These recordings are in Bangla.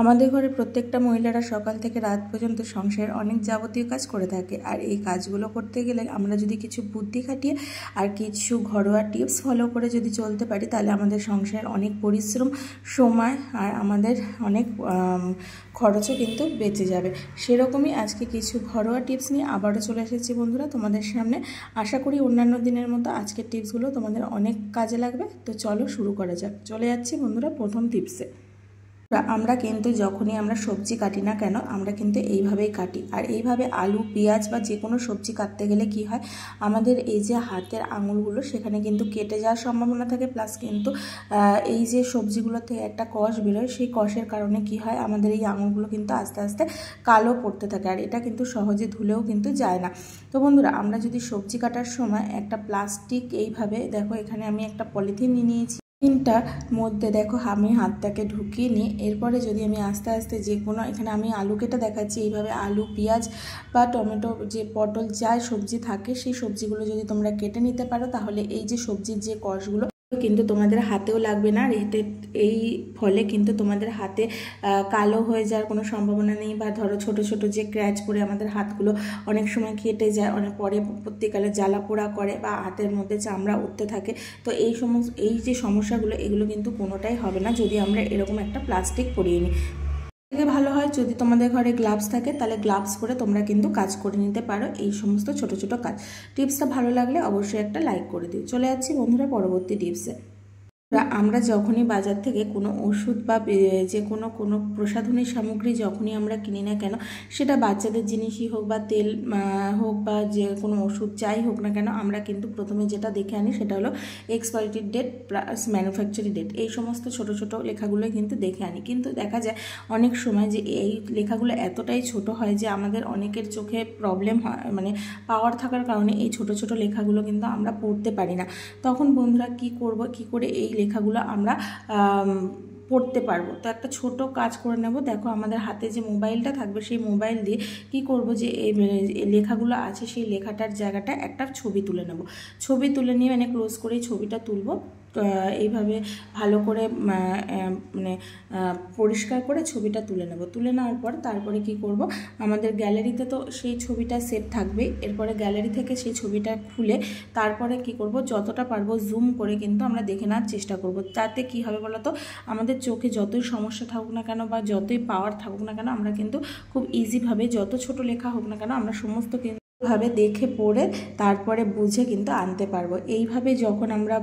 আমাদের ঘরে প্রত্যেকটা মহিলারা সকাল থেকে রাত পর্যন্ত সংসারের অনেক যাবতীয় কাজ করে থাকে আর এই কাজগুলো করতে গেলে আমরা যদি কিছু বুদ্ধি খাটিয়ে আর কিছু ঘরোয়া টিপস ফলো করে যদি চলতে পারি তাহলে আমাদের সংসারের অনেক পরিশ্রম সময় আর আমাদের অনেক খরচও কিন্তু বেঁচে যাবে সেরকমই আজকে কিছু ঘরোয়া টিপস নিয়ে আবারও চলে এসেছি বন্ধুরা তোমাদের সামনে আশা করি অন্যান্য দিনের মতো আজকের টিপসগুলো তোমাদের অনেক কাজে লাগবে তো চলো শুরু করা যাক চলে যাচ্ছি বন্ধুরা প্রথম টিপসে আমরা কিন্তু যখনই আমরা সবজি কাটি না কেন আমরা কিন্তু এইভাবেই কাটি আর এইভাবে আলু পেঁয়াজ বা যে কোনো সবজি কাটতে গেলে কি হয় আমাদের এই যে হাতের আঙুলগুলো সেখানে কিন্তু কেটে যাওয়ার সম্ভাবনা থাকে প্লাস কিন্তু এই যে সবজিগুলো থেকে একটা কষ বেরোয় সেই কষের কারণে কি হয় আমাদের এই আঙুলগুলো কিন্তু আস্তে আস্তে কালো পড়তে থাকে আর এটা কিন্তু সহজে ধুলেও কিন্তু যায় না তো বন্ধুরা আমরা যদি সবজি কাটার সময় একটা প্লাস্টিক এইভাবে দেখো এখানে আমি একটা পলিথিন নিয়ে নিয়েছি তিনটা মধ্যে দেখো আমি হাতটাকে ঢুকিয়ে নিই এরপরে যদি আমি আস্তে আস্তে যে কোনো এখানে আমি আলু কেটে দেখাচ্ছি এইভাবে আলু পেঁয়াজ বা টমেটো যে পটল যা সবজি থাকে সেই সবজিগুলো যদি তোমরা কেটে নিতে পারো তাহলে এই যে সবজির যে কষগুলো কিন্তু তোমাদের হাতেও লাগবে না এতে এই ফলে কিন্তু তোমাদের হাতে কালো হয়ে যাওয়ার কোনো সম্ভাবনা নেই বা ধরো ছোট ছোট যে ক্র্যাচ পরে আমাদের হাতগুলো অনেক সময় কেটে যায় অনেক পরে পরবর্তীকালে জ্বালা পোড়া করে বা হাতের মধ্যে চামড়া উঠতে থাকে তো এই সমস্ত এই যে সমস্যাগুলো এগুলো কিন্তু কোনোটাই হবে না যদি আমরা এরকম একটা প্লাস্টিক পরিয়ে নিই থেকে ভালো হয় যদি তোমাদের ঘরে গ্লাভস থাকে তাহলে গ্লাভস করে তোমরা কিন্তু কাজ করে নিতে পারো এই সমস্ত ছোট ছোট কাজ টিপসটা ভালো লাগলে অবশ্যই একটা লাইক করে দিও চলে যাচ্ছি বন্ধুরা পরবর্তী টিপসে আমরা যখনই বাজার থেকে কোনো ওষুধ বা যে কোনো কোনো প্রসাধনী সামগ্রী যখনই আমরা কিনি না কেন সেটা বাচ্চাদের জিনিসই হোক বা তেল হোক বা যে কোনো ওষুধ যাই হোক না কেন আমরা কিন্তু প্রথমে যেটা দেখে আনি সেটা হলো expiry date plus manufacturing date এই সমস্ত ছোট ছোট লেখাগুলো কিন্তু দেখে আনি কিন্তু দেখা যায় অনেক সময় যে এই লেখাগুলো এতটাই ছোট হয় যে আমাদের অনেকের চোখে প্রবলেম হয় মানে পাওয়ার থাকার কারণে এই ছোট ছোট লেখাগুলো কিন্তু আমরা পড়তে পারি না তখন বন্ধুরা কি করব কি করে এই লেখাগুলো আমরা পড়তে পারবো তো একটা ছোট কাজ করে নেব দেখো আমাদের হাতে যে মোবাইলটা থাকবে সেই মোবাইল দিয়ে কি করব যে এই লেখাগুলো আছে সেই লেখাটার জায়গাটা একটা ছবি তুলে নেব ছবি তুলে নিয়ে মানে ক্লোজ করে ছবিটা তুলব এইভাবে ভালো করে মানে পরিষ্কার করে ছবিটা তুলে নেব তুলে নেওয়ার পর তারপরে কি করব আমাদের গ্যালারিতে তো সেই ছবিটা সেভ থাকবেই এরপরে গ্যালারি থেকে সেই ছবিটা খুলে তারপরে কি করব যতটা পারবো জুম করে কিন্তু আমরা দেখে নেওয়ার চেষ্টা করব তাতে কি হবে বলতো আমাদের চোখে যতই সমস্যা থাকুক না কেন বা যতই পাওয়ার থাকুক না কেন আমরা কিন্তু খুব ইজিভাবে যত ছোট লেখা হোক না কেন আমরা সমস্ত কিন্তু ভাবে দেখে পড়ে তারপরে বুঝে কিন্তু আনতে পারবো এইভাবে যখন আমরা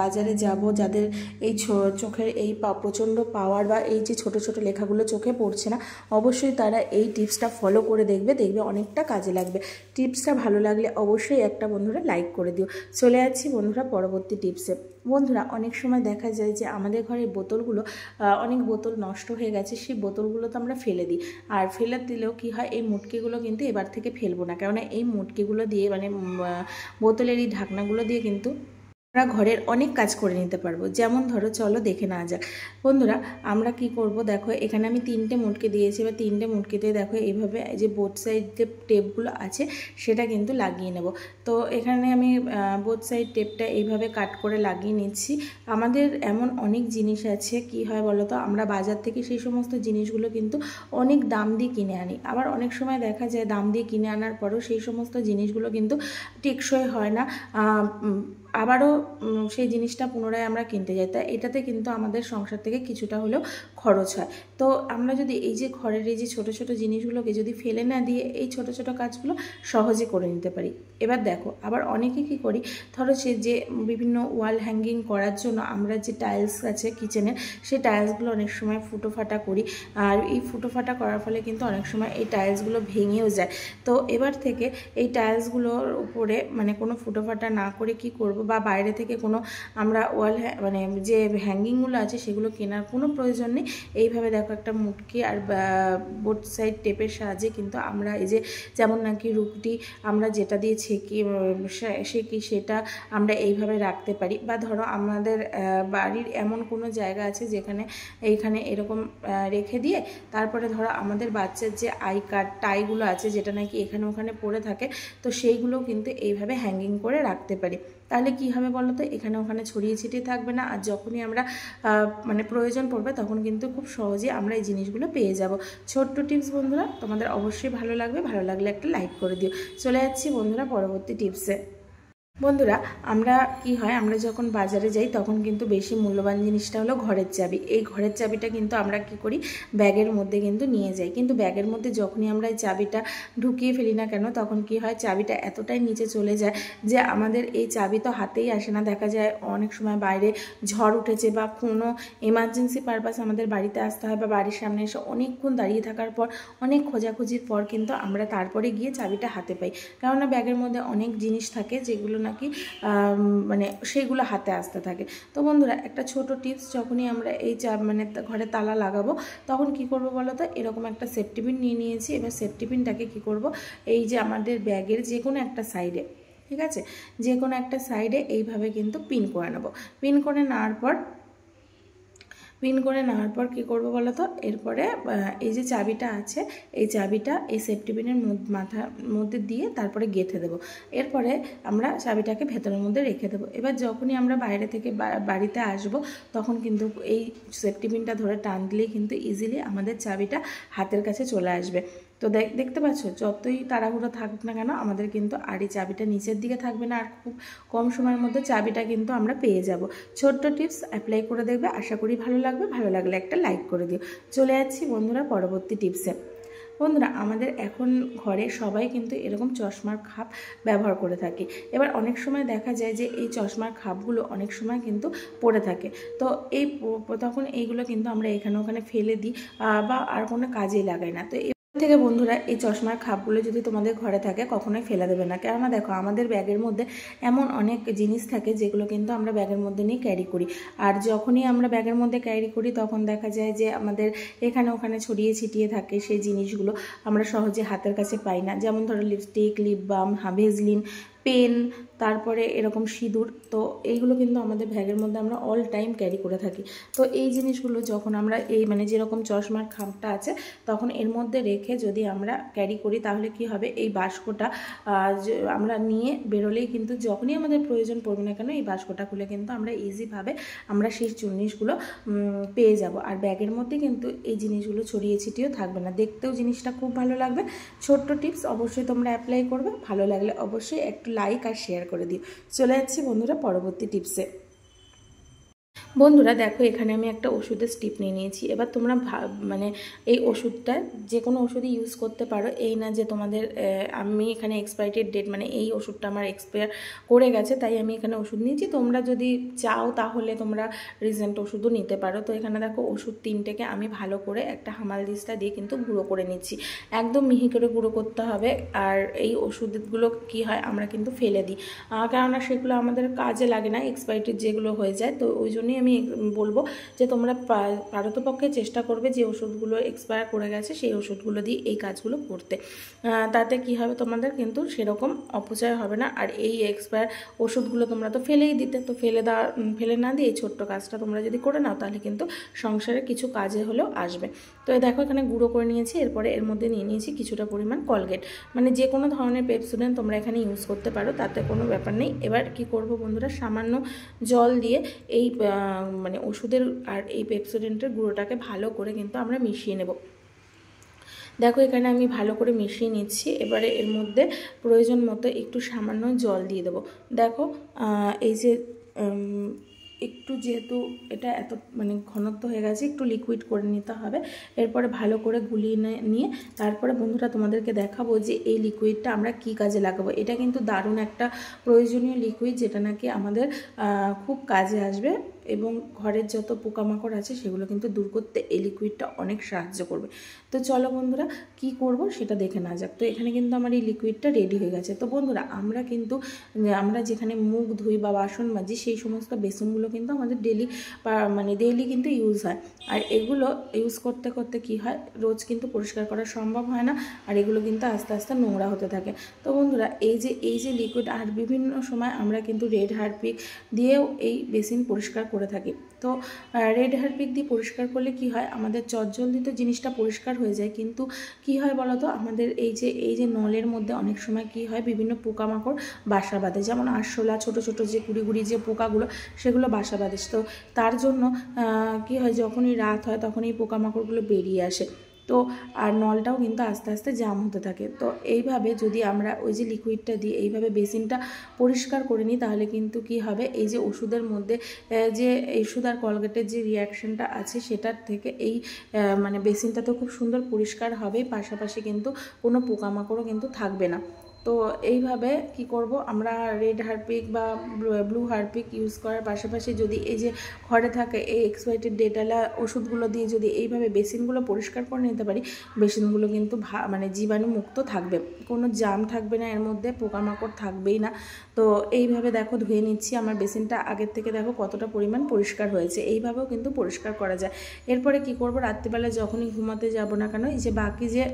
বাজারে যাব যাদের এই চোখের এই প্রচণ্ড পাওয়ার বা এই যে ছোট ছোট লেখাগুলো চোখে পড়ছে না অবশ্যই তারা এই টিপসটা ফলো করে দেখবে দেখবে অনেকটা কাজে লাগবে টিপসটা ভালো লাগলে অবশ্যই একটা বন্ধুরা লাইক করে দিও চলে যাচ্ছি বন্ধুরা পরবর্তী টিপসে বন্ধুরা অনেক সময় দেখা যায় যে আমাদের ঘরের বোতলগুলো অনেক বোতল নষ্ট হয়ে গেছে সেই বোতলগুলো তো আমরা ফেলে দিই আর ফেলে দিলেও কি হয় এই মুটকিগুলো কিন্তু এবার থেকে ফেলবো না কেননা এই মুটকিগুলো দিয়ে মানে বোতলের এই ঢাকনাগুলো দিয়ে কিন্তু আমরা ঘরের অনেক কাজ করে নিতে পারবো যেমন ধরো চলো দেখে না যাক বন্ধুরা আমরা কি করব দেখো এখানে আমি তিনটে মুটকে দিয়েছি বা তিনটে মুটকিতে দেখো এইভাবে যে বোথ সাইড যে টেপগুলো আছে সেটা কিন্তু লাগিয়ে নেব তো এখানে আমি বোথ সাইড টেপটা এইভাবে কাট করে লাগিয়ে নিচ্ছি আমাদের এমন অনেক জিনিস আছে কি হয় বলো তো আমরা বাজার থেকে সেই সমস্ত জিনিসগুলো কিন্তু অনেক দাম দিয়ে কিনে আনি আবার অনেক সময় দেখা যায় দাম দিয়ে কিনে আনার পরও সেই সমস্ত জিনিসগুলো কিন্তু টেকসই হয় না আবারও সেই জিনিসটা পুনরায় আমরা কিনতে যাই তা এটাতে কিন্তু আমাদের সংসার থেকে কিছুটা হলেও খরচ হয় তো আমরা যদি এই যে ঘরের এই যে ছোটো ছোটো জিনিসগুলোকে যদি ফেলে না দিয়ে এই ছোটো ছোটো কাজগুলো সহজে করে নিতে পারি এবার দেখো আবার অনেকে কি করি ধরো সে যে বিভিন্ন ওয়াল হ্যাঙ্গিং করার জন্য আমরা যে টাইলস আছে কিচেনের সেই টাইলসগুলো অনেক সময় ফুটো ফাটা করি আর এই ফুটো ফাটা করার ফলে কিন্তু অনেক সময় এই টাইলসগুলো ভেঙেও যায় তো এবার থেকে এই টাইলসগুলোর উপরে মানে কোনো ফুটো ফাটা না করে কি করব করব বা বাইরে থেকে কোনো আমরা ওয়াল মানে যে হ্যাঙ্গিংগুলো আছে সেগুলো কেনার কোনো প্রয়োজন নেই এইভাবে দেখো একটা মুটকি আর বোট সাইড টেপের সাহায্যে কিন্তু আমরা এই যে যেমন নাকি রুকটি আমরা যেটা দিয়ে ছেঁকি সেকি সেটা আমরা এইভাবে রাখতে পারি বা ধরো আমাদের বাড়ির এমন কোনো জায়গা আছে যেখানে এইখানে এরকম রেখে দিয়ে তারপরে ধরো আমাদের বাচ্চার যে আই কার্ড টাইগুলো আছে যেটা নাকি এখানে ওখানে পড়ে থাকে তো সেইগুলো কিন্তু এইভাবে হ্যাঙ্গিং করে রাখতে পারি তাহলে কি হবে বলো তো এখানে ওখানে ছড়িয়ে ছিটিয়ে থাকবে না আর যখনই আমরা মানে প্রয়োজন পড়বে তখন কিন্তু খুব সহজে আমরা এই জিনিসগুলো পেয়ে যাব ছোট্ট টিপস বন্ধুরা তোমাদের অবশ্যই ভালো লাগবে ভালো লাগলে একটা লাইক করে দিও চলে যাচ্ছি বন্ধুরা পরবর্তী টিপসে বন্ধুরা আমরা কি হয় আমরা যখন বাজারে যাই তখন কিন্তু বেশি মূল্যবান জিনিসটা হলো ঘরের চাবি এই ঘরের চাবিটা কিন্তু আমরা কি করি ব্যাগের মধ্যে কিন্তু নিয়ে যাই কিন্তু ব্যাগের মধ্যে যখনই আমরা এই চাবিটা ঢুকিয়ে ফেলি না কেন তখন কি হয় চাবিটা এতটাই নিচে চলে যায় যে আমাদের এই চাবি তো হাতেই আসে না দেখা যায় অনেক সময় বাইরে ঝড় উঠেছে বা কোনো এমার্জেন্সি পারপাস আমাদের বাড়িতে আসতে হয় বা বাড়ির সামনে এসে অনেকক্ষণ দাঁড়িয়ে থাকার পর অনেক খোঁজাখুঁজির পর কিন্তু আমরা তারপরে গিয়ে চাবিটা হাতে পাই কেননা ব্যাগের মধ্যে অনেক জিনিস থাকে যেগুলো নাকি মানে সেইগুলো হাতে আসতে থাকে তো বন্ধুরা একটা ছোট টিপস যখনই আমরা এই চা মানে ঘরে তালা লাগাবো তখন কি করব বলো তো এরকম একটা সেফটিপিন নিয়ে নিয়েছি এবার সেফটিপিনটাকে কি করব এই যে আমাদের ব্যাগের যে কোনো একটা সাইডে ঠিক আছে যে কোনো একটা সাইডে এইভাবে কিন্তু পিন করে নেবো পিন করে নেওয়ার পর পিন করে নেওয়ার পর কী করবো বলো তো এরপরে এই যে চাবিটা আছে এই চাবিটা এই সেফটি পিনের মাথার মধ্যে দিয়ে তারপরে গেঁথে দেবো এরপরে আমরা চাবিটাকে ভেতরের মধ্যে রেখে দেবো এবার যখনই আমরা বাইরে থেকে বাড়িতে আসব তখন কিন্তু এই সেফটি পিনটা ধরে টান দিলেই কিন্তু ইজিলি আমাদের চাবিটা হাতের কাছে চলে আসবে তো দেখতে পাচ্ছ যতই তাড়াহুড়ো থাকুক না কেন আমাদের কিন্তু আর এই চাবিটা নিচের দিকে থাকবে না আর খুব কম সময়ের মধ্যে চাবিটা কিন্তু আমরা পেয়ে যাব ছোট্ট টিপস অ্যাপ্লাই করে দেখবে আশা করি ভালো লাগবে ভালো লাগলে একটা লাইক করে দিও চলে যাচ্ছি বন্ধুরা পরবর্তী টিপসে বন্ধুরা আমাদের এখন ঘরে সবাই কিন্তু এরকম চশমার খাপ ব্যবহার করে থাকে এবার অনেক সময় দেখা যায় যে এই চশমার খাপগুলো অনেক সময় কিন্তু পড়ে থাকে তো এই তখন এইগুলো কিন্তু আমরা এখানে ওখানে ফেলে দিই বা আর কোনো কাজেই লাগাই না তো থেকে বন্ধুরা এই চশমার খাপগুলো যদি তোমাদের ঘরে থাকে কখনোই ফেলে দেবে না কেননা দেখো আমাদের ব্যাগের মধ্যে এমন অনেক জিনিস থাকে যেগুলো কিন্তু আমরা ব্যাগের মধ্যে নিয়ে ক্যারি করি আর যখনই আমরা ব্যাগের মধ্যে ক্যারি করি তখন দেখা যায় যে আমাদের এখানে ওখানে ছড়িয়ে ছিটিয়ে থাকে সেই জিনিসগুলো আমরা সহজে হাতের কাছে পাই না যেমন ধরো lipstick lip balm Vaseline pen তারপরে এরকম সিঁদুর তো এইগুলো কিন্তু আমাদের ব্যাগের মধ্যে আমরা অল টাইম ক্যারি করে থাকি তো এই জিনিসগুলো যখন আমরা এই মানে যেরকম চশমার খামটা আছে তখন এর মধ্যে রেখে যদি আমরা ক্যারি করি তাহলে কি হবে এই বাস্কটা আমরা নিয়ে বেরোলেই কিন্তু যখনই আমাদের প্রয়োজন পড়বে না কেন এই বাস্কটা খুলে কিন্তু আমরা ইজিভাবে আমরা সেই জিনিসগুলো পেয়ে যাব আর ব্যাগের মধ্যে কিন্তু এই জিনিসগুলো ছড়িয়ে ছিটিয়েও থাকবে না দেখতেও জিনিসটা খুব ভালো লাগবে ছোট্ট টিপস অবশ্যই তোমরা অ্যাপ্লাই করবে ভালো লাগলে অবশ্যই একটু একটু লাইক আর শেয়ার করে দিও চলে যাচ্ছি বন্ধুরা পরবর্তী টিপসে বন্ধুরা দেখো এখানে আমি একটা ওষুধের স্টিপ নিয়ে নিয়েছি এবার তোমরা মানে এই ওষুধটা যে কোনো ওষুধই ইউজ করতে পারো এই না যে তোমাদের আমি এখানে এক্সপায়ারি ডেট মানে এই ওষুধটা আমার এক্সপায়ার করে গেছে তাই আমি এখানে ওষুধ নিয়েছি তোমরা যদি চাও তাহলে তোমরা রিসেন্ট ওষুধও নিতে পারো তো এখানে দেখো ওষুধ তিনটেকে আমি ভালো করে একটা হামাল দিসটা দিয়ে কিন্তু গুঁড়ো করে নিচ্ছি একদম মিহি করে গুঁড়ো করতে হবে আর এই ওষুধগুলো কি হয় আমরা কিন্তু ফেলে দিই কেননা সেগুলো আমাদের কাজে লাগে না এক্সপায়ারি যেগুলো হয়ে যায় তো ওই জন্যই আমি বলবো যে তোমরা পারতপক্ষে চেষ্টা করবে যে ওষুধগুলো এক্সপায়ার করে গেছে সেই ওষুধগুলো দিয়ে এই কাজগুলো করতে তাতে কি হবে তোমাদের কিন্তু সেরকম অপচয় হবে না আর এই এক্সপায়ার ওষুধগুলো তোমরা তো ফেলেই দিতে তো ফেলে দেওয়া ফেলে না দিয়ে এই ছোট্ট কাজটা তোমরা যদি করে নাও তাহলে কিন্তু সংসারে কিছু কাজে হলেও আসবে তো দেখো এখানে গুঁড়ো করে নিয়েছি এরপরে এর মধ্যে নিয়ে নিয়েছি কিছুটা পরিমাণ কলগেট মানে যে কোনো ধরনের পেপসুডেন্ট তোমরা এখানে ইউজ করতে পারো তাতে কোনো ব্যাপার নেই এবার কি করব বন্ধুরা সামান্য জল দিয়ে এই মানে ওষুধের আর এই পেপসোডেন্টের গুঁড়োটাকে ভালো করে কিন্তু আমরা মিশিয়ে নেব দেখো এখানে আমি ভালো করে মিশিয়ে নিচ্ছি এবারে এর মধ্যে প্রয়োজন মতো একটু সামান্য জল দিয়ে দেবো দেখো এই যে একটু যেহেতু এটা এত মানে ঘনত্ব হয়ে গেছে একটু লিকুইড করে নিতে হবে এরপরে ভালো করে গুলিয়ে নিয়ে তারপরে বন্ধুরা তোমাদেরকে দেখাবো যে এই লিকুইডটা আমরা কি কাজে লাগাবো এটা কিন্তু দারুণ একটা প্রয়োজনীয় লিকুইড যেটা নাকি আমাদের খুব কাজে আসবে এবং ঘরের যত পোকামাকড় আছে সেগুলো কিন্তু দূর করতে এই লিকুইডটা অনেক সাহায্য করবে তো চলো বন্ধুরা কি করব সেটা দেখে না যাক তো এখানে কিন্তু আমার এই লিকুইডটা রেডি হয়ে গেছে তো বন্ধুরা আমরা কিন্তু আমরা যেখানে মুখ ধুই বা বাসন মাজি সেই সমস্ত বেসনগুলো কিন্তু আমাদের ডেলি মানে ডেলি কিন্তু ইউজ হয় আর এগুলো ইউজ করতে করতে কি হয় রোজ কিন্তু পরিষ্কার করা সম্ভব হয় না আর এগুলো কিন্তু আস্তে আস্তে নোংরা হতে থাকে তো বন্ধুরা এই যে এই যে লিকুইড আর বিভিন্ন সময় আমরা কিন্তু রেড হারপিক দিয়েও এই বেসিন পরিষ্কার করে থাকি তো রেড হারপিক দিয়ে পরিষ্কার করলে কি হয় আমাদের চটজলদি তো জিনিসটা পরিষ্কার হয়ে যায় কিন্তু কি হয় বলতো আমাদের এই যে এই যে নলের মধ্যে অনেক সময় কি হয় বিভিন্ন পোকামাকড় বাসা বাঁধে যেমন আরশোলা ছোট ছোট যে গুড়ি গুড়ি যে পোকাগুলো সেগুলো বাসা বাঁধে তো তার জন্য কি হয় যখনই রাত হয় তখন এই পোকামাকড়গুলো বেরিয়ে আসে তো আর নলটাও কিন্তু আস্তে আস্তে জাম হতে থাকে তো এইভাবে যদি আমরা ওই যে লিকুইডটা দিয়ে এইভাবে বেসিনটা পরিষ্কার করে নিই তাহলে কিন্তু কি হবে এই যে ওষুধের মধ্যে যে ওষুধ আর কলগেটের যে রিয়াকশানটা আছে সেটার থেকে এই মানে বেসিনটা তো খুব সুন্দর পরিষ্কার হবে পাশাপাশি কিন্তু কোনো পোকামাকড়ও কিন্তু থাকবে না তো এইভাবে কি করব আমরা রেড হারপিক বা ব্লু হারপিক ইউজ করার পাশাপাশি যদি এই যে ঘরে থাকে এই এক্সপাইটেড ডেটালা ওষুধগুলো দিয়ে যদি এইভাবে বেসিনগুলো পরিষ্কার করে নিতে পারি বেসিনগুলো কিন্তু মানে জীবাণুমুক্ত থাকবে কোনো জাম থাকবে না এর মধ্যে পোকামাকড় থাকবেই না তো এইভাবে দেখো ধুয়ে নিচ্ছি আমার বেসিনটা আগের থেকে দেখো কতটা পরিমাণ পরিষ্কার হয়েছে এইভাবেও কিন্তু পরিষ্কার করা যায় এরপরে কি করব রাত্রিবেলা যখনই ঘুমাতে যাব না কেন এই যে বাকি যে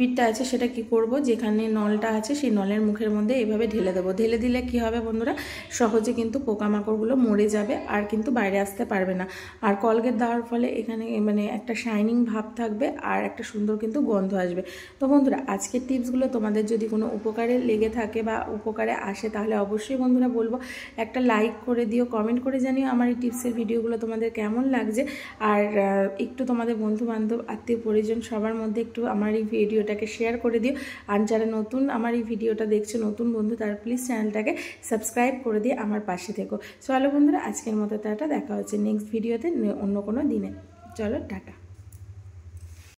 পিঠটা আছে সেটা কি করব যেখানে নলটা আছে সেই নলের মুখের মধ্যে এভাবে ঢেলে দেবো ঢেলে দিলে কি হবে বন্ধুরা সহজে কিন্তু পোকামাকড়গুলো মরে যাবে আর কিন্তু বাইরে আসতে পারবে না আর কলগেট দেওয়ার ফলে এখানে মানে একটা শাইনিং ভাব থাকবে আর একটা সুন্দর কিন্তু গন্ধ আসবে তো বন্ধুরা আজকের টিপসগুলো তোমাদের যদি কোনো উপকারে লেগে থাকে বা উপকারে আসে তাহলে অবশ্যই বন্ধুরা বলবো একটা লাইক করে দিও কমেন্ট করে জানিও আমার এই টিপসের ভিডিওগুলো তোমাদের কেমন লাগছে আর একটু তোমাদের বন্ধু বান্ধব আত্মীয় পরিজন সবার মধ্যে একটু আমার এই ভিডিও ভিডিওটাকে শেয়ার করে দিও আর যারা নতুন আমার এই ভিডিওটা দেখছে নতুন বন্ধু তারা প্লিজ চ্যানেলটাকে সাবস্ক্রাইব করে দিয়ে আমার পাশে থেকো চলো বন্ধুরা আজকের মতো টাটা দেখা হচ্ছে নেক্সট ভিডিওতে অন্য কোনো দিনে চলো টাটা